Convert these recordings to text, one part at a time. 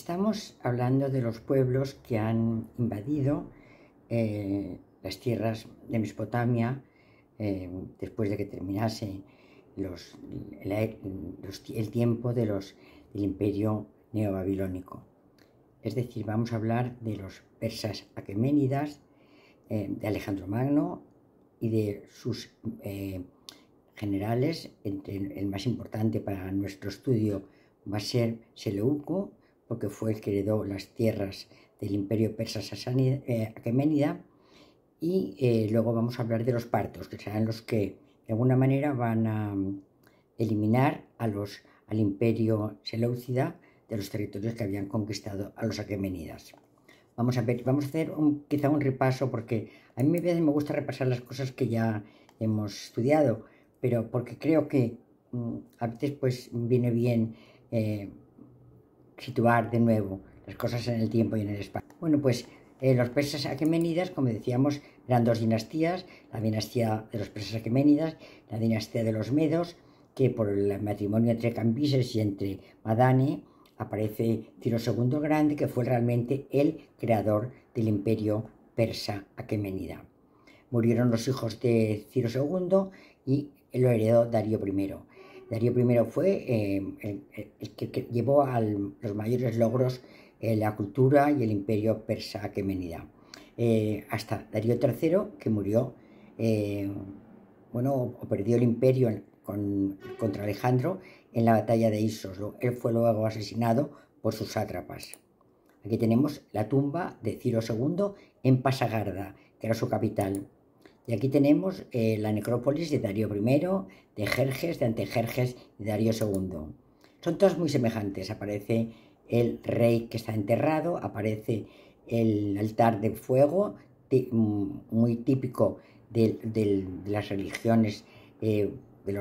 Estamos hablando de los pueblos que han invadido eh, las tierras de Mesopotamia eh, después de que terminase el, tiempo de del imperio neobabilónico. Es decir, vamos a hablar de los persas aqueménidas, eh, de Alejandro Magno y de sus generales, el más importante para nuestro estudio va a ser Seleuco, que fue el que heredó las tierras del imperio persa aqueménida. Eh, y eh, luego vamos a hablar de los partos, que serán los que de alguna manera van a mm, eliminar a los, al imperio seleucida de los territorios que habían conquistado a los aqueménidas Vamos a ver, vamos a hacer un, quizá un repaso porque a mí me, gusta repasar las cosas que ya hemos estudiado, pero porque creo que mm, a veces pues viene bien eh, situar de nuevo las cosas en el tiempo y en el espacio. Bueno, pues eh, los persas aqueménidas, como decíamos, eran dos dinastías, la dinastía de los persas aqueménidas, la dinastía de los medos, que por el matrimonio entre Cambises y entre Madane aparece Ciro II Grande, que fue realmente el creador del imperio persa aquemenida. Murieron los hijos de Ciro II y lo heredó Darío I. Darío I fue em, el, que, llevó a los mayores logros la cultura y el imperio persa aquemenida. Eh, hasta Darío III, que murió, em, bueno, o perdió el imperio contra Alejandro en la batalla de Isos. Él fue luego asesinado por sus sátrapas. Aquí tenemos la tumba de Ciro II en Pasagarda, que era su capital. Y aquí tenemos eh, la necrópolis de Darío I, de Jerjes, de Antejerjes y Darío II. Son todas muy semejantes. Aparece el rey que está enterrado, aparece el altar de fuego, mm, muy típico de, las religiones eh, de,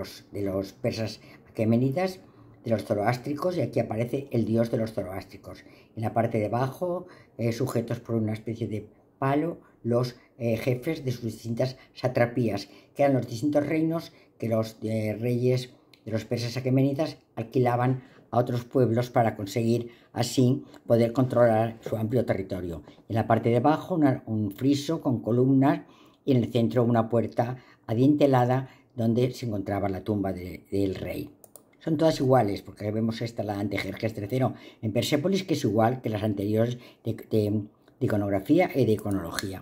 los, persas aquemenidas, de los zoroástricos, y aquí aparece el dios de los zoroástricos. En la parte de abajo, eh, sujetos por una especie de palo, los eh, jefes de sus distintas satrapías, que eran los distintos reinos que los eh, reyes de los persas aquemenitas alquilaban a otros pueblos para conseguir así poder controlar su amplio territorio. En la parte de abajo un friso con columnas y en el centro una puerta adintelada donde se encontraba la tumba del rey. Son todas iguales, porque vemos esta, la de Jerjes III en Persépolis, que es igual que las anteriores de de iconografía y e de iconología.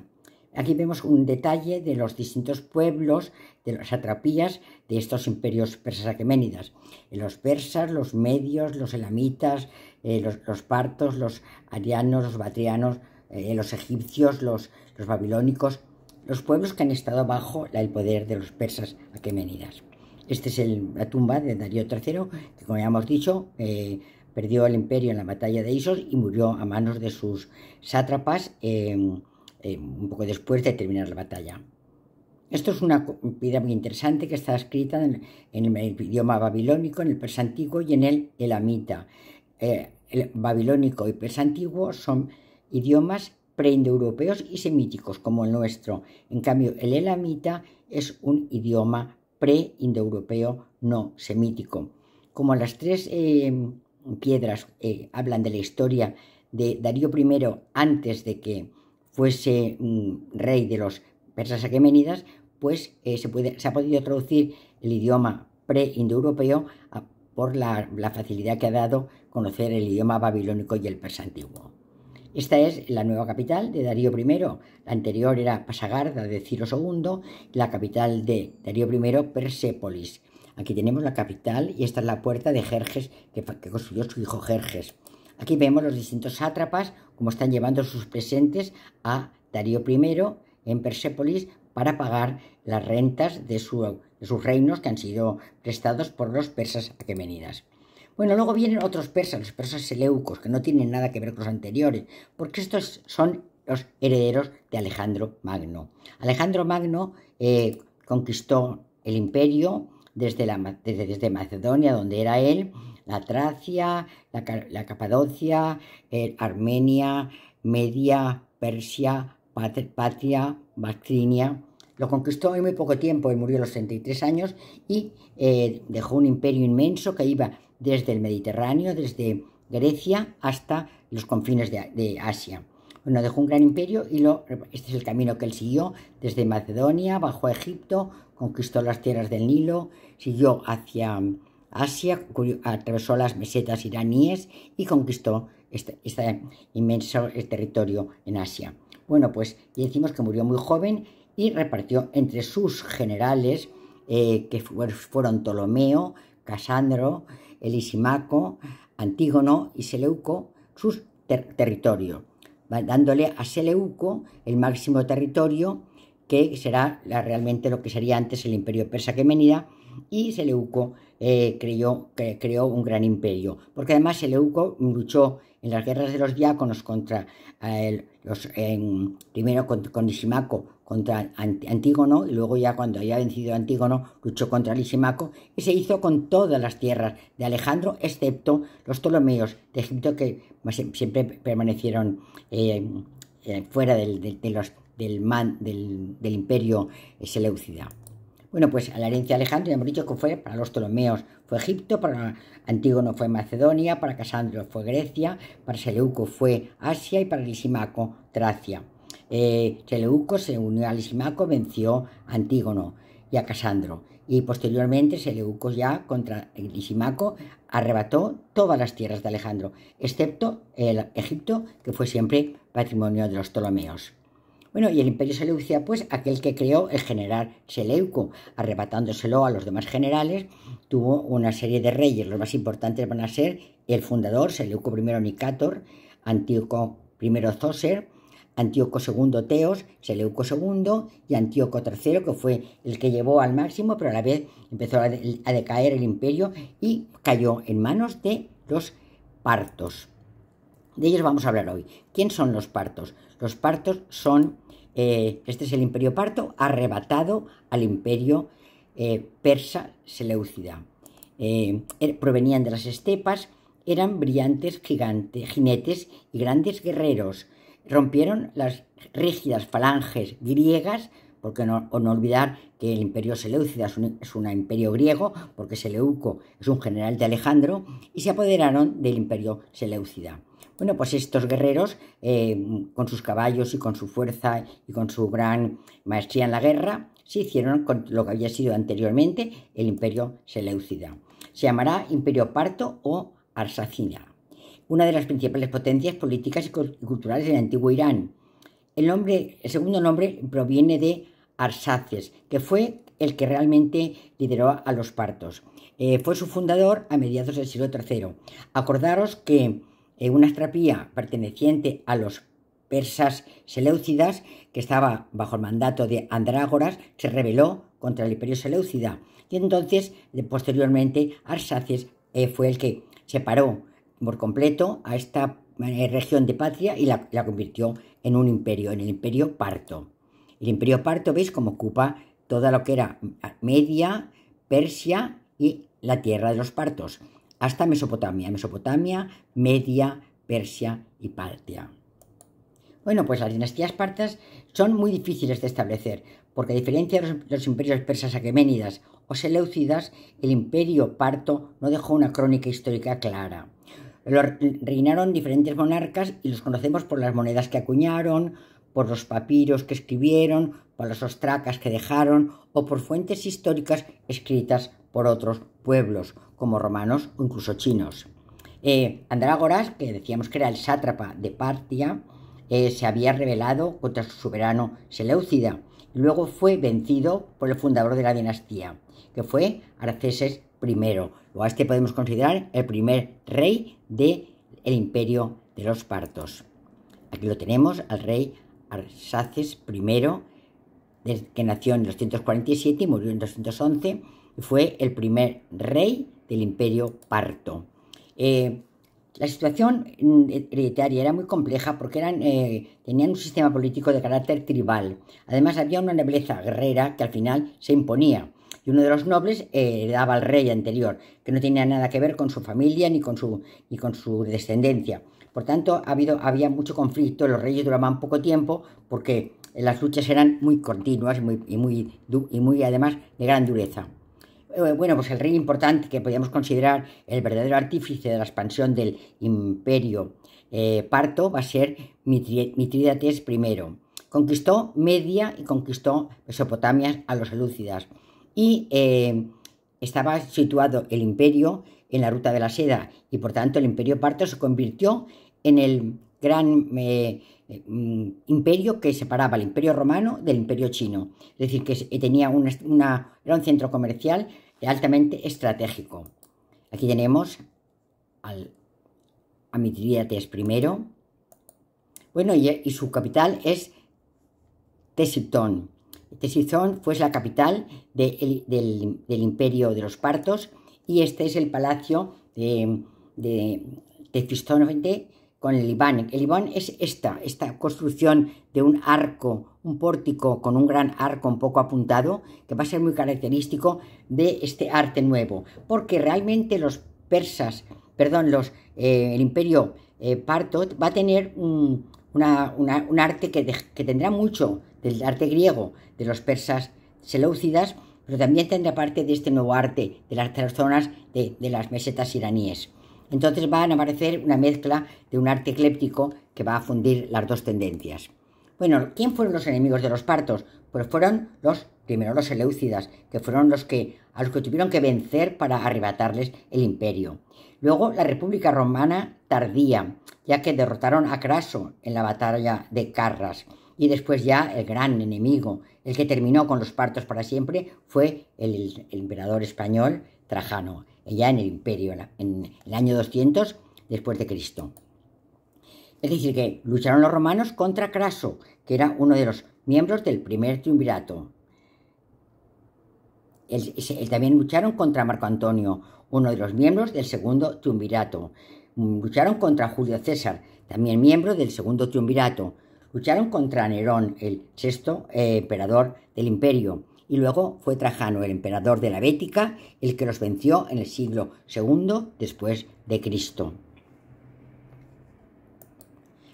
Aquí vemos un detalle de los distintos pueblos, de las atrapías de estos imperios persas aqueménidas. Los persas, los medios, los elamitas, eh, los, partos, los arianos, los batrianos, eh, los egipcios, los, los babilónicos, los pueblos que han estado bajo el poder de los persas aqueménidas. Esta es la tumba de Darío III, que como ya hemos dicho, eh, perdió el imperio en la batalla de Isos y murió a manos de sus sátrapas em, em, un poco después de terminar la batalla. Esto es una vida muy interesante que está escrita en, el idioma babilónico, en el persa antiguo y en el elamita. Eh, el babilónico y el antiguo son idiomas preindoeuropeos y semíticos como el nuestro. En cambio, el elamita es un idioma preindoeuropeo no semítico. Como las tres em, piedras eh, hablan de la historia de Darío I antes de que fuese mm, rey de los persas aquemenidas, pues eh, se, puede, ha podido traducir el idioma pre-indoeuropeo por la, la, facilidad que ha dado conocer el idioma babilónico y el persa antiguo. Esta es la nueva capital de Darío I. La anterior era Pasagarda de Ciro II, la capital de Darío I, Persépolis. Aquí tenemos la capital y esta es la puerta de Jerjes que, construyó su hijo Jerjes. Aquí vemos los distintos sátrapas, como están llevando sus presentes a Darío I en Persépolis para pagar las rentas de, sus reinos que han sido prestados por los persas aquemenidas. Bueno, luego vienen otros persas, los persas seleucos, que no tienen nada que ver con los anteriores, porque estos son los herederos de Alejandro Magno. Alejandro Magno eh, conquistó el imperio, desde, Macedonia, donde era él, la Tracia, la, la Capadocia, Armenia, Media, Persia, Patria, Bactrinia. Lo conquistó en muy poco tiempo, y murió a los 33 años y eh, dejó un imperio inmenso que iba desde el Mediterráneo, desde Grecia hasta los confines de, Asia. Bueno, dejó un gran imperio y este es el camino que él siguió desde Macedonia, bajo a Egipto, conquistó las tierras del Nilo, siguió hacia Asia, atravesó las mesetas iraníes y conquistó este, este inmenso este territorio en Asia. Bueno, pues decimos que murió muy joven y repartió entre sus generales, eh, que fueron Ptolomeo, Casandro, Elisimaco, Antígono y Seleuco, sus territorios, dándole a Seleuco el máximo territorio que será realmente lo que sería antes el imperio persa que Menida, y Seleuco eh, creyó, creó un gran imperio, porque además Seleuco luchó en las guerras de los diáconos contra eh, primero con, Isimaco contra Antígono y luego ya cuando había vencido Antígono luchó contra Lisimaco y se hizo con todas las tierras de Alejandro excepto los Ptolomeos de Egipto que pues, siempre permanecieron eh, fuera de los del, imperio Seleucida. Bueno, pues a la herencia de Alejandro, ya hemos dicho que fue para los Ptolomeos fue Egipto, para Antígono fue Macedonia, para Casandro fue Grecia, para Seleuco fue Asia y para Lisímaco Tracia. Eh, Seleuco se unió a Lisímaco, venció a Antígono y a Casandro. Y posteriormente Seleuco ya contra Lisímaco arrebató todas las tierras de Alejandro, excepto el Egipto, que fue siempre patrimonio de los Ptolomeos. Bueno, y el imperio Seleucia, pues aquel que creó el general Seleuco, arrebatándoselo a los demás generales, tuvo una serie de reyes. Los más importantes van a ser el fundador, Seleuco I Nicator, Antíoco I Zoser, Antíoco II Teos, Seleuco II y Antíoco III, que fue el que llevó al máximo, pero a la vez empezó a decaer el imperio y cayó en manos de los partos. De ellos vamos a hablar hoy. ¿Quién son los partos? Los partos son eh, este es el imperio parto, arrebatado al imperio eh, persa seleucida. Eh, er, provenían de las estepas, eran brillantes gigantes, jinetes y grandes guerreros. Rompieron las rígidas falanges griegas, porque no, olvidar que el imperio seleucida es un, imperio griego, porque Seleuco es un general de Alejandro, y se apoderaron del imperio seleucida. Bueno, pues estos guerreros, eh, con sus caballos y con su fuerza y con su gran maestría en la guerra, se hicieron con lo que había sido anteriormente el imperio seleucida. Se llamará imperio parto o arsacina, una de las principales potencias políticas y culturales del antiguo Irán. El, nombre, el segundo nombre proviene de Arsaces, que fue el que realmente lideró a los partos. Eh, fue su fundador a mediados del siglo III. Acordaros que una estrapía perteneciente a los persas seleucidas, que estaba bajo el mandato de Andrágoras, se rebeló contra el imperio seleucida. Y entonces, posteriormente, Arsaces eh, fue el que separó por completo a esta eh, región de patria y la, la convirtió en un imperio, en el imperio parto. El imperio parto, veis, como ocupa toda lo que era Media, Persia y la tierra de los partos hasta Mesopotamia, Mesopotamia, Media, Persia y Partia. Bueno, pues las dinastías partas son muy difíciles de establecer, porque a diferencia de los, imperios persas aqueménidas o seleucidas, el imperio parto no dejó una crónica histórica clara. reinaron diferentes monarcas y los conocemos por las monedas que acuñaron, por los papiros que escribieron, por las ostracas que dejaron o por fuentes históricas escritas por otros pueblos, como romanos o incluso chinos. Eh, Andrágoras, que decíamos que era el sátrapa de Partia, eh, se había rebelado contra su soberano Seleucida. Y luego fue vencido por el fundador de la dinastía, que fue Arceses I. O a este podemos considerar el primer rey del el imperio de los partos. Aquí lo tenemos, al rey Arsaces I, que nació en 247 y murió en 211, y fue el primer rey del imperio parto. Eh, la situación mm, hereditaria era muy compleja porque eran, eh, tenían un sistema político de carácter tribal. Además, había una nobleza guerrera que al final se imponía. Y uno de los nobles eh, heredaba al rey anterior, que no tenía nada que ver con su familia ni con su, ni con su descendencia. Por tanto, ha habido, había mucho conflicto, los reyes duraban poco tiempo porque las luchas eran muy continuas y y muy, y muy además de gran dureza. Eh, bueno, pues el rey importante que podríamos considerar el verdadero artífice de la expansión del imperio eh, parto va a ser Mitrídates I. Conquistó Media y conquistó Mesopotamia a los elúcidas. Y eh, estaba situado el imperio en la ruta de la seda y por tanto el imperio parto se convirtió en el gran mm, imperio que separaba el imperio romano del imperio chino. Es decir, que eh, tenía un gran era un centro comercial altamente estratégico. Aquí tenemos al, a I. Bueno, y, su capital es Tesitón. Tesitón fue la capital del, imperio de los partos y este es el palacio de, de con el Iván. El es esta, esta construcción de un arco, un pórtico con un gran arco un poco apuntado, que va a ser muy característico de este arte nuevo, porque realmente los persas, perdón, los, eh, el imperio eh, parto va a tener un, arte que, tendrá mucho del arte griego, de los persas seleucidas, pero también tendrá parte de este nuevo arte, de las zonas de las mesetas iraníes. Entonces va a aparecer una mezcla de un arte ecléptico que va a fundir las dos tendencias. Bueno, ¿quién fueron los enemigos de los partos? Pues fueron los, primero los Seleucidas, que fueron los que, a los que tuvieron que vencer para arrebatarles el imperio. Luego la República Romana tardía, ya que derrotaron a Craso en la batalla de Carras. Y después ya el gran enemigo, el que terminó con los partos para siempre, fue el emperador español Trajano ya en el imperio, en el año 200 después de Cristo. Es decir, que lucharon los romanos contra Craso, que era uno de los miembros del primer triunvirato. también lucharon contra Marco Antonio, uno de los miembros del segundo triunvirato. Lucharon contra Julio César, también miembro del segundo triunvirato. Lucharon contra Nerón, el sexto eh, emperador del imperio y luego fue Trajano, el emperador de la Bética, el que los venció en el siglo II después de Cristo.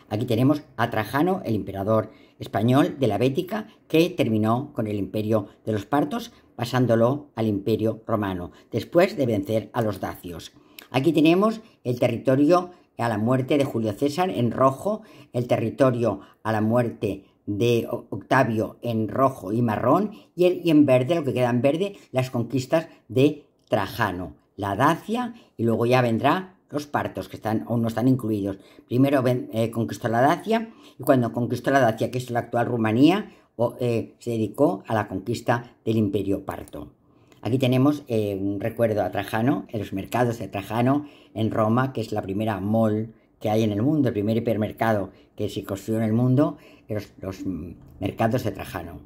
Aquí tenemos a Trajano, el emperador español de la Bética, que terminó con el imperio de los partos, pasándolo al imperio romano, después de vencer a los dacios. Aquí tenemos el territorio a la muerte de Julio César en rojo, el territorio a la muerte de de Octavio en rojo y marrón y, en verde, lo que queda en verde, las conquistas de Trajano, la Dacia y luego ya vendrá los partos que están aún no están incluidos. Primero eh, conquistó la Dacia y cuando conquistó la Dacia, que es la actual Rumanía, eh, se dedicó a la conquista del imperio parto. Aquí tenemos eh, un recuerdo a Trajano, en los mercados de Trajano, en Roma, que es la primera mall que hay en el mundo, el primer hipermercado que se construyó en el mundo, los, mercados de Trajano.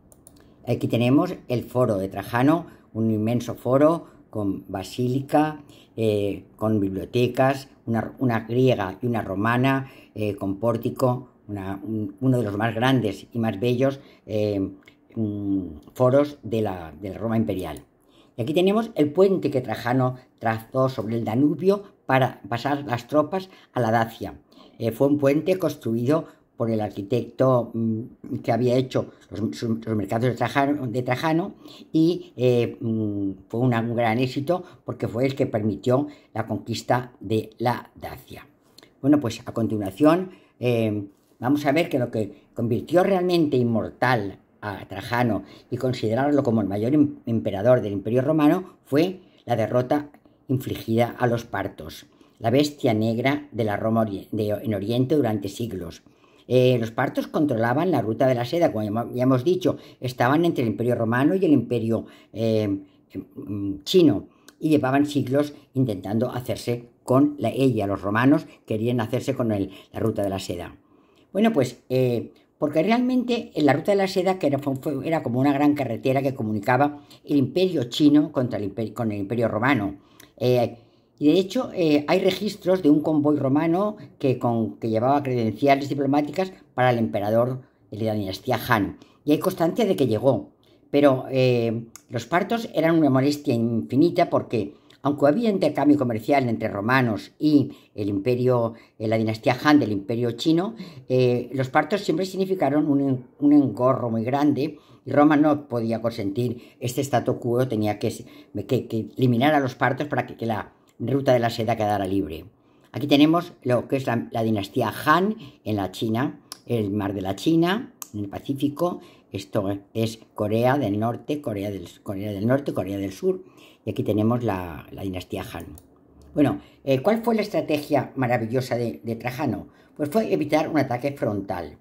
Aquí tenemos el foro de Trajano, un inmenso foro con basílica, eh, con bibliotecas, una, griega y una romana, eh, con pórtico, uno de los más grandes y más bellos eh, mm, foros de la, de la Roma imperial. Y aquí tenemos el puente que Trajano trazó sobre el Danubio para pasar las tropas a la Dacia. Eh, fue un puente construido por el arquitecto mm, que había hecho los, mercados de Trajano, y eh, mm, fue un gran éxito porque fue el que permitió la conquista de la Dacia. Bueno, pues a continuación eh, vamos a ver que lo que convirtió realmente inmortal a Trajano y considerarlo como el mayor em-, emperador del Imperio Romano fue la derrota infligida a los partos, la bestia negra de la Roma de, en Oriente durante siglos. Eh, los partos controlaban la ruta de la seda, como ya hemos dicho, estaban entre el imperio romano y el imperio eh, mm, chino y llevaban siglos intentando hacerse con ella. Los romanos querían hacerse con la ruta de la seda. Bueno, pues eh, porque realmente la ruta de la seda, era, como una gran carretera que comunicaba el imperio chino contra el, con el imperio romano, eh, y de hecho eh, hay registros de un convoy romano que, que llevaba credenciales diplomáticas para el emperador de la dinastía Han. Y hay constancia de que llegó. Pero eh, los partos eran una molestia infinita porque aunque había intercambio comercial entre romanos y el imperio, eh, la dinastía Han del imperio chino, eh, los partos siempre significaron un, engorro muy grande y Roma no podía consentir este statu quo, tenía que, eliminar a los partos para que, la ruta de la seda quedara libre. Aquí tenemos lo que es la, la dinastía Han en la China, el mar de la China, en el Pacífico, esto es Corea del Norte, Corea del, Norte, Corea del Sur. Y aquí tenemos la, dinastía Han. Bueno, eh, ¿cuál fue la estrategia maravillosa de, Trajano? Pues fue evitar un ataque frontal.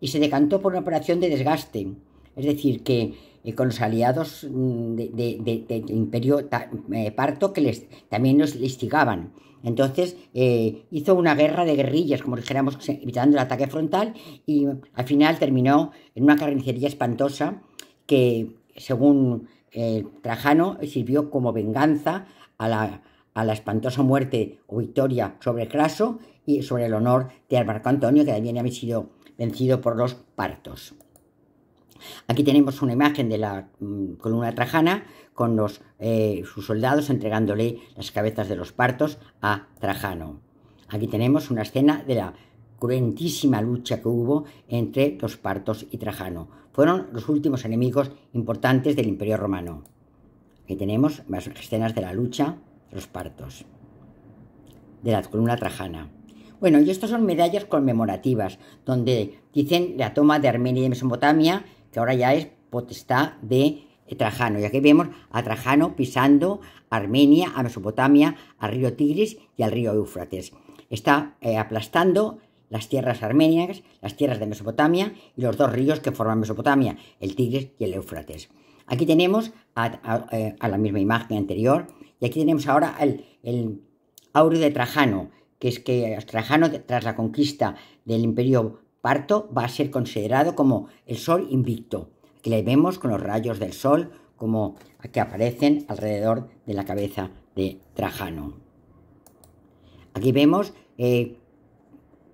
Y se decantó por una operación de desgaste. Es decir, que con los aliados mm, del imperio eh, parto que les, también los instigaban. Entonces eh, hizo una guerra de guerrillas, como dijéramos, evitando el ataque frontal y al final terminó en una carnicería espantosa que, según eh, Trajano, sirvió como venganza a la, espantosa muerte o victoria sobre Craso y sobre el honor de Marco Antonio, que también había sido vencido por los partos. Aquí tenemos una imagen de la mm, columna trajana con eh, sus soldados entregándole las cabezas de los partos a Trajano. Aquí tenemos una escena de la cruentísima lucha que hubo entre los partos y Trajano. Fueron los últimos enemigos importantes del Imperio Romano. Aquí tenemos las escenas de la lucha de los partos, de la columna trajana. Bueno, y estas son medallas conmemorativas, donde dicen la toma de Armenia y Mesopotamia que ahora ya es potestad de eh, Trajano. Y aquí vemos a Trajano pisando Armenia, a Mesopotamia, al río Tigris y al río Éufrates. Está eh, aplastando las tierras armenias, las tierras de Mesopotamia y los dos ríos que forman Mesopotamia, el Tigris y el Éufrates. Aquí tenemos a, eh, la misma imagen anterior y aquí tenemos ahora el, el aureo de Trajano, que es que Trajano, tras la conquista del imperio Parto va a ser considerado como el sol invicto, que le vemos con los rayos del sol como que aparecen alrededor de la cabeza de Trajano. Aquí vemos eh,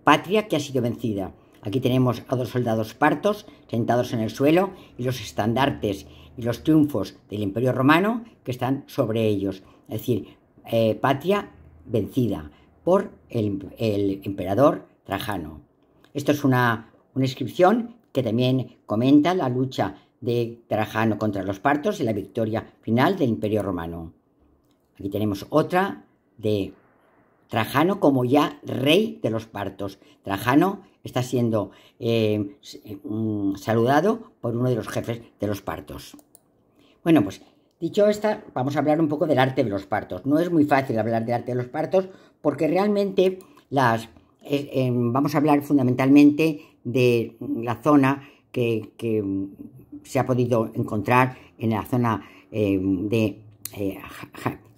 Patria que ha sido vencida. Aquí tenemos a dos soldados partos sentados en el suelo y los estandartes y los triunfos del Imperio Romano que están sobre ellos. Es decir, eh, Patria vencida por el emperador Trajano. Esto es una, inscripción que también comenta la lucha de Trajano contra los partos y la victoria final del Imperio Romano. Aquí tenemos otra de Trajano como ya rey de los partos. Trajano está siendo eh, saludado por uno de los jefes de los partos. Bueno, pues dicho esto, vamos a hablar un poco del arte de los partos. No es muy fácil hablar del arte de los partos porque realmente las eh, eh, vamos a hablar fundamentalmente de la zona que, se ha podido encontrar en la zona eh, de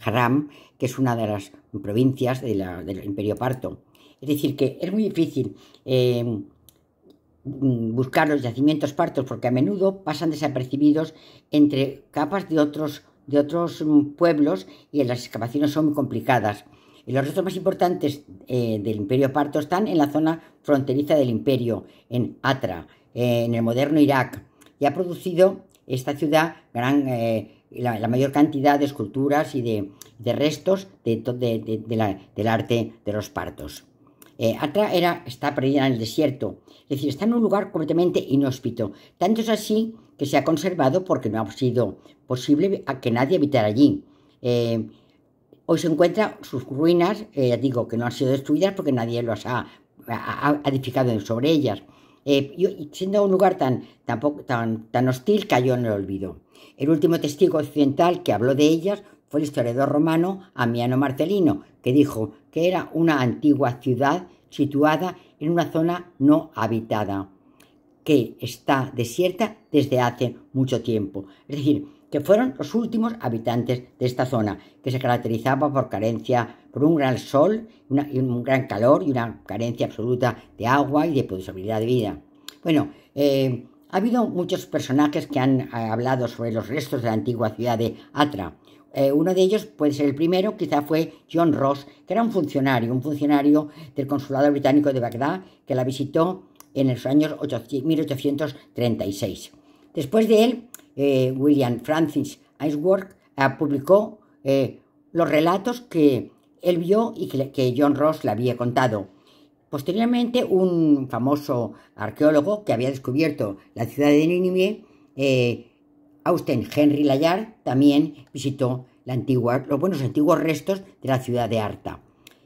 Haram, que es una de las provincias del Imperio Parto. Es decir, que es muy difícil buscar los yacimientos partos porque a menudo pasan desapercibidos entre capas de otros, de otros pueblos y las excavaciones son muy complicadas. Y los restos más importantes eh, del imperio parto están en la zona fronteriza del imperio, en Atra, eh, en el moderno Irak. Y ha producido esta ciudad gran, eh, la, mayor cantidad de esculturas y de, restos de, del arte de los partos. Atra era, está perdida en el desierto, es decir, está en un lugar completamente inhóspito. Tanto es así que se ha conservado porque no ha sido posible que nadie habitara allí. Hoy se encuentran sus ruinas, eh, digo que no han sido destruidas porque nadie las ha, edificado sobre ellas. Eh, y siendo un lugar tan, tan, tan, hostil, cayó en el olvido. El último testigo occidental que habló de ellas fue el historiador romano Amiano Marcelino, que dijo que era una antigua ciudad situada en una zona no habitada, que está desierta desde hace mucho tiempo. Es decir, que fueron los últimos habitantes de esta zona, que se caracterizaba por carencia, por un gran sol, un gran calor y una carencia absoluta de agua y de posibilidad de vida. Bueno, eh, ha habido muchos personajes que han eh, hablado sobre los restos de la antigua ciudad de Atra. Eh, uno de ellos puede ser el primero, quizá fue John Ross, que era un funcionario, un funcionario del Consulado Británico de Bagdad, que la visitó en los años 1836. Después de él eh, William Francis Ainsworth eh, publicó eh, los relatos que él vio y que, John Ross le había contado. Posteriormente, un famoso arqueólogo que había descubierto la ciudad de Ninive, Austin Henry Layard, también visitó los buenos antiguos restos de la ciudad de Arta.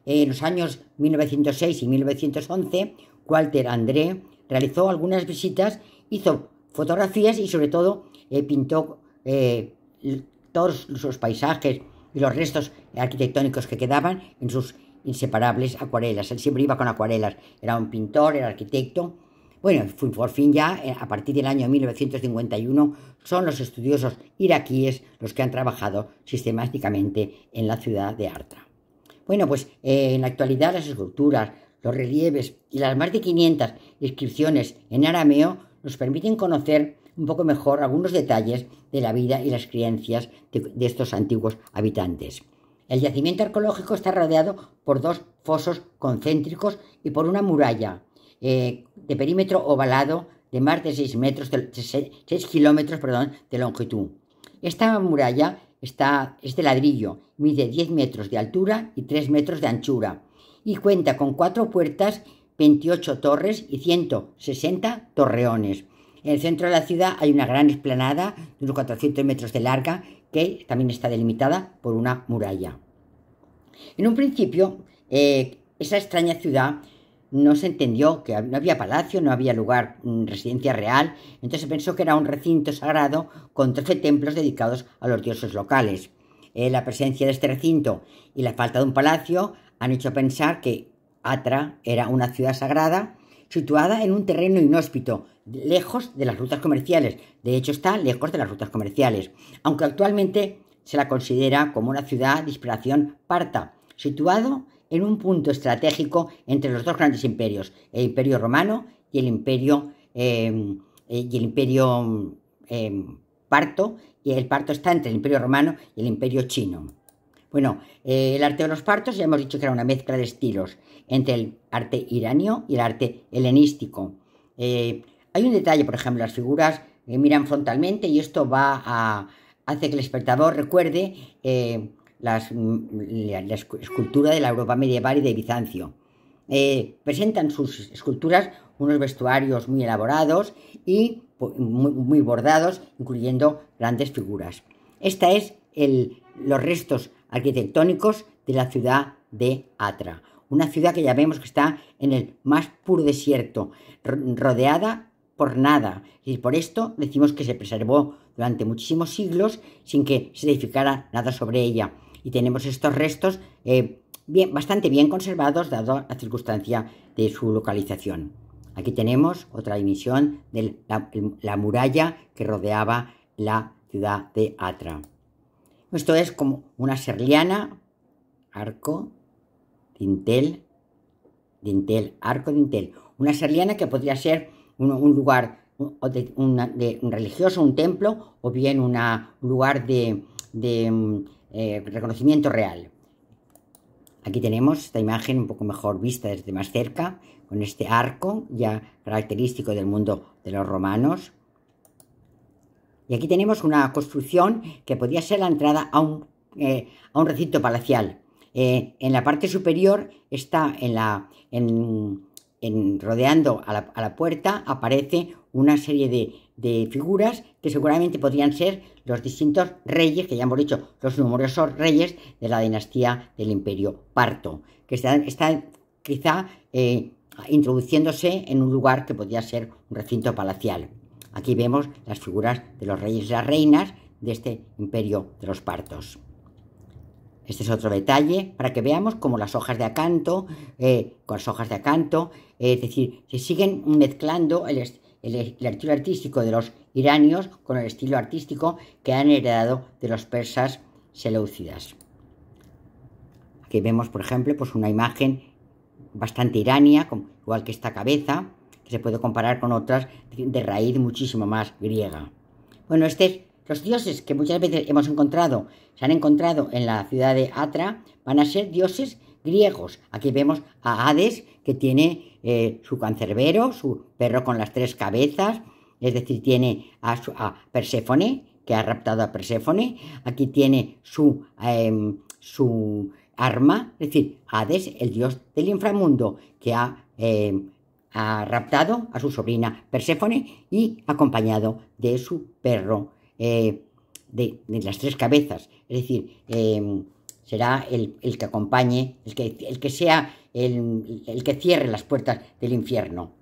En los años 1906 y 1911, Walter André realizó algunas visitas, hizo fotografías y sobre todo pintó eh, todos sus paisajes y los restos arquitectónicos que quedaban en sus inseparables acuarelas. Él siempre iba con acuarelas. Era un pintor, era arquitecto. Bueno, por fin ya, eh, a partir del año 1951, son los estudiosos iraquíes los que han trabajado sistemáticamente en la ciudad de Arta. Bueno, pues eh, en la actualidad las esculturas, los relieves y las más de 500 inscripciones en arameo nos permiten conocer un poco mejor algunos detalles de la vida y las creencias de, estos antiguos habitantes. El yacimiento arqueológico está rodeado por dos fosos concéntricos y por una muralla eh, de perímetro ovalado de más de 6, metros kilómetros de longitud. Esta muralla está, es de ladrillo, mide 10 metros de altura y 3 metros de anchura y cuenta con cuatro puertas, 28 torres y 160 torreones. En el centro de la ciudad hay una gran esplanada de unos 400 metros de larga que también está delimitada por una muralla. En un principio, eh, esa extraña ciudad no se entendió que no había palacio, no había lugar, mm, residencia real, entonces se pensó que era un recinto sagrado con 13 templos dedicados a los dioses locales. Eh, la presencia de este recinto y la falta de un palacio han hecho pensar que Atra era una ciudad sagrada situada en un terreno inhóspito, lejos de las rutas comerciales. De hecho, está lejos de las rutas comerciales, aunque actualmente se la considera como una ciudad de inspiración parta, situado en un punto estratégico entre los dos grandes imperios, el imperio romano y el imperio, em, eh, y el imperio em, parto, y el parto está entre el imperio romano y el imperio chino. Bueno, eh, el arte de los partos ya hemos dicho que era una mezcla de estilos entre el arte iranio y el arte helenístico. Eh, hay un detalle, por ejemplo, las figuras eh, miran frontalmente y esto va a hace que el espectador recuerde eh, las, mm, la, escultura de la Europa medieval y de Bizancio. Eh, presentan sus esculturas unos vestuarios muy elaborados y muy, bordados, incluyendo grandes figuras. Esta es el, los restos arquitectónicos de la ciudad de Atra, una ciudad que ya vemos que está en el más puro desierto, rodeada por nada. Y por esto decimos que se preservó durante muchísimos siglos sin que se edificara nada sobre ella. Y tenemos estos restos eh, bien, bastante bien conservados dado la circunstancia de su localización. Aquí tenemos otra emisión de la, muralla que rodeaba la ciudad de Atra. Esto es como una serliana, arco, dintel, dintel, arco, dintel. Una serliana que podría ser un, lugar de, un religioso, un templo, o bien un lugar de, mm, eh, reconocimiento real. Aquí tenemos esta imagen un poco mejor vista desde más cerca, con este arco ya característico del mundo de los romanos. Y aquí tenemos una construcción que podía ser la entrada a un, eh, recinto palacial. Eh, en la parte superior está en la... En, rodeando a la, puerta aparece una serie de, figuras que seguramente podrían ser los distintos reyes, que ya hemos dicho, los numerosos reyes de la dinastía del imperio parto, que están, quizá eh, introduciéndose en un lugar que podría ser un recinto palacial. Aquí vemos las figuras de los reyes y las reinas de este imperio de los partos. Este es otro detalle para que veamos cómo las hojas de acanto, eh, con las hojas de acanto, es decir, se siguen mezclando el, estilo artístico de los iranios con el estilo artístico que han heredado de los persas seleucidas. Aquí vemos, por ejemplo, pues una imagen bastante irania, igual que esta cabeza, que se puede comparar con otras de raíz muchísimo más griega. Bueno, este es los dioses que muchas veces hemos encontrado, se han encontrado en la ciudad de Atra, van a ser dioses griegos. Aquí vemos a Hades, que tiene eh, su cancerbero, su perro con las tres cabezas, es decir, tiene a, Perséfone, que ha raptado a Perséfone, aquí tiene su, em, su arma, es decir, Hades, el dios del inframundo, que ha, em, ha raptado a su sobrina Perséfone y acompañado de su perro eh, de, las tres cabezas, es decir, em, será el, que acompañe, el que, sea el, que cierre las puertas del infierno.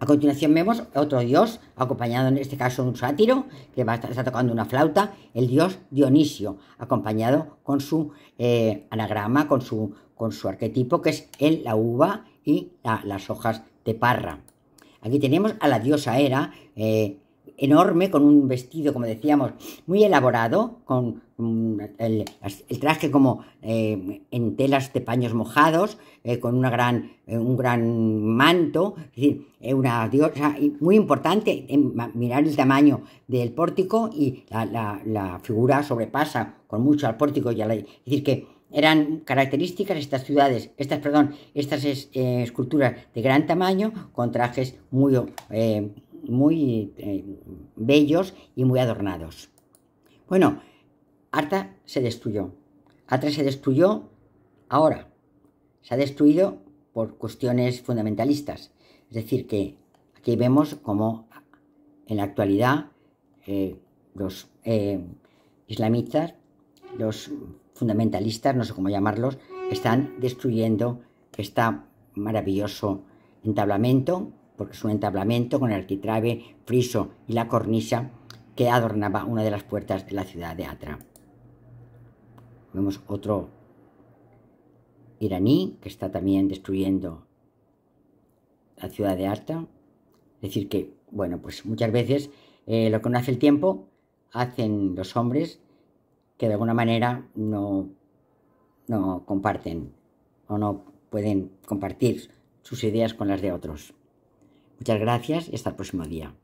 A continuación vemos otro dios, acompañado en este caso de un sátiro, que va, está tocando una flauta, el dios Dionisio, acompañado con su eh, anagrama, con su, con su arquetipo, que es el, la uva y las hojas de parra. Aquí tenemos a la diosa Hera, eh, enorme, con un vestido, como decíamos, muy elaborado, con mm, el, traje como eh, en telas de paños mojados, eh, con una gran, un gran manto, es decir, una diosa muy importante, mirar el tamaño del pórtico y la, figura sobrepasa con mucho al pórtico, y es decir, que eran características estas ciudades, estas, perdón, estas eh, esculturas de gran tamaño con trajes muy, eh, muy eh, bellos y muy adornados. Bueno, Arta se destruyó. Arta se destruyó ahora. Se ha destruido por cuestiones fundamentalistas. Es decir, que aquí vemos como en la actualidad los islamistas, los fundamentalistas, no sé cómo llamarlos, están destruyendo este maravilloso entablamento, porque es un entablamento con el arquitrabe, friso y la cornisa que adornaba una de las puertas de la ciudad de Atra. Vemos otro iraní que está también destruyendo la ciudad de Atra. Es decir que, bueno, pues muchas veces eh, lo que no hace el tiempo hacen los hombres que de alguna manera no, no comparten o no pueden compartir sus ideas con las de otros. Muchas gracias y hasta el próximo día.